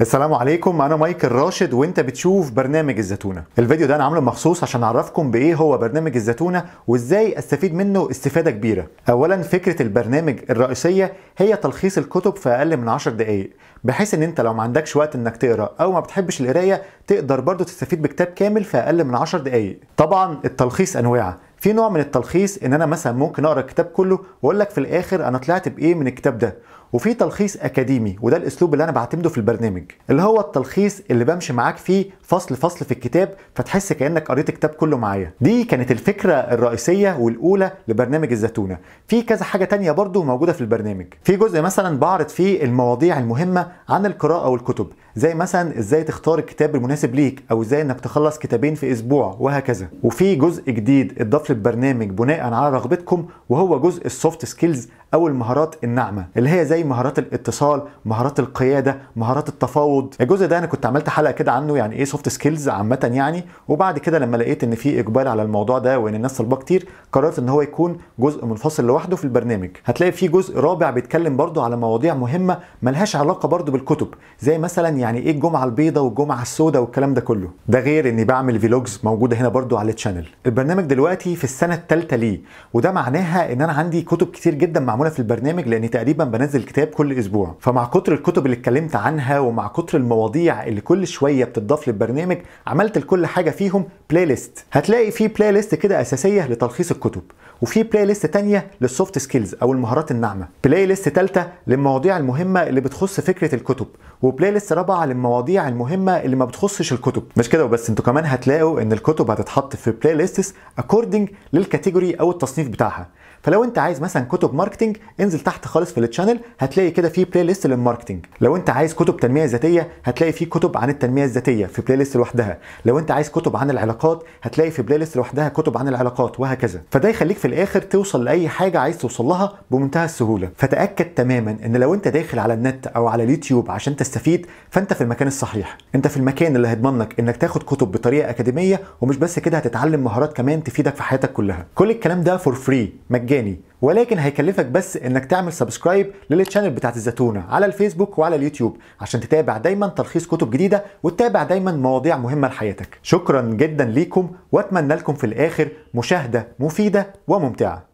السلام عليكم انا مايكل راشد وانت بتشوف برنامج الزتونه الفيديو ده انا عامله مخصوص عشان اعرفكم بايه هو برنامج الزتونه وازاي استفيد منه استفاده كبيره اولا فكره البرنامج الرئيسيه هي تلخيص الكتب في اقل من 10 دقائق بحيث ان انت لو ما عندكش وقت انك تقرا او ما بتحبش القرايه تقدر برضو تستفيد بكتاب كامل في اقل من 10 دقائق طبعا التلخيص انواع في نوع من التلخيص ان انا مثلا ممكن اقرا الكتاب كله واقول لك في الاخر انا طلعت بايه من الكتاب ده وفي تلخيص اكاديمي وده الاسلوب اللي انا بعتمده في البرنامج اللي هو التلخيص اللي بمشي معاك فيه فصل فصل في الكتاب فتحس كانك قريت الكتاب كله معايا دي كانت الفكره الرئيسيه والاولى لبرنامج الزتونه في كذا حاجه تانية برضو موجوده في البرنامج في جزء مثلا بعرض فيه المواضيع المهمه عن القراءه والكتب زي مثلا ازاي تختار الكتاب المناسب ليك او ازاي انك تخلص كتابين في اسبوع وهكذا وفي جزء جديد اتضاف للبرنامج بناء على رغبتكم وهو جزء السوفت سكيلز او المهارات الناعمه اللي هي زي زي مهارات الاتصال مهارات القياده مهارات التفاوض الجزء ده انا كنت عملت حلقه كده عنه يعني ايه سوفت سكيلز عامه يعني وبعد كده لما لقيت ان في اقبال على الموضوع ده وان الناس طالباه كتير قررت ان هو يكون جزء منفصل لوحده في البرنامج هتلاقي في جزء رابع بيتكلم برده على مواضيع مهمه ملهاش علاقه برده بالكتب زي مثلا يعني ايه الجمعه البيضاء والجمعه السوداء والكلام ده كله ده غير اني بعمل فيلوجز موجوده هنا برده على التشانل البرنامج دلوقتي في السنه الثالثه ليه وده معناها ان انا عندي كتب كتير جدا معموله في البرنامج لان تقريبا بنزل كتاب كل اسبوع فمع كتر الكتب اللي اتكلمت عنها ومع كتر المواضيع اللي كل شويه بتضاف للبرنامج عملت لكل حاجه فيهم بلاي ليست هتلاقي في بلاي ليست كده اساسيه لتلخيص الكتب وفي بلاي ليست تانية للسوفت سكيلز او المهارات الناعمه بلاي ليست ثالثه للمواضيع المهمه اللي بتخص فكره الكتب وبلاي ليست رابعه للمواضيع المهمه اللي ما بتخصش الكتب مش كده وبس انتوا كمان هتلاقوا ان الكتب هتتحط في بلاي ليستس اكوردنج للكاتيجوري او التصنيف بتاعها فلو انت عايز مثلا كتب ماركتنج انزل تحت خالص في التشانل هتلاقي كده في بلاي ليست للماركتنج لو انت عايز كتب تنميه ذاتيه هتلاقي في كتب عن التنميه الذاتيه في بلاي ليست لوحدها لو انت عايز كتب عن العلاقات هتلاقي في بلاي ليست لوحدها كتب عن العلاقات وهكذا فده يخليك في الاخر توصل لاي حاجه عايز توصل لها بمنتهى السهوله فتاكد تماما ان لو انت داخل على النت او على اليوتيوب عشان تستفيد فانت في المكان الصحيح انت في المكان اللي هيضمن لك انك تاخد كتب بطريقه اكاديميه ومش بس كده هتتعلم مهارات كمان تفيدك في حياتك كلها كل الكلام ده فور فري مجاني ولكن هيكلفك بس انك تعمل سبسكرايب للتشانل بتاعت الزتونه على الفيسبوك وعلى اليوتيوب عشان تتابع دايما تلخيص كتب جديده وتتابع دايما مواضيع مهمه لحياتك شكرا جدا ليكم واتمنى لكم في الاخر مشاهده مفيده وممتعه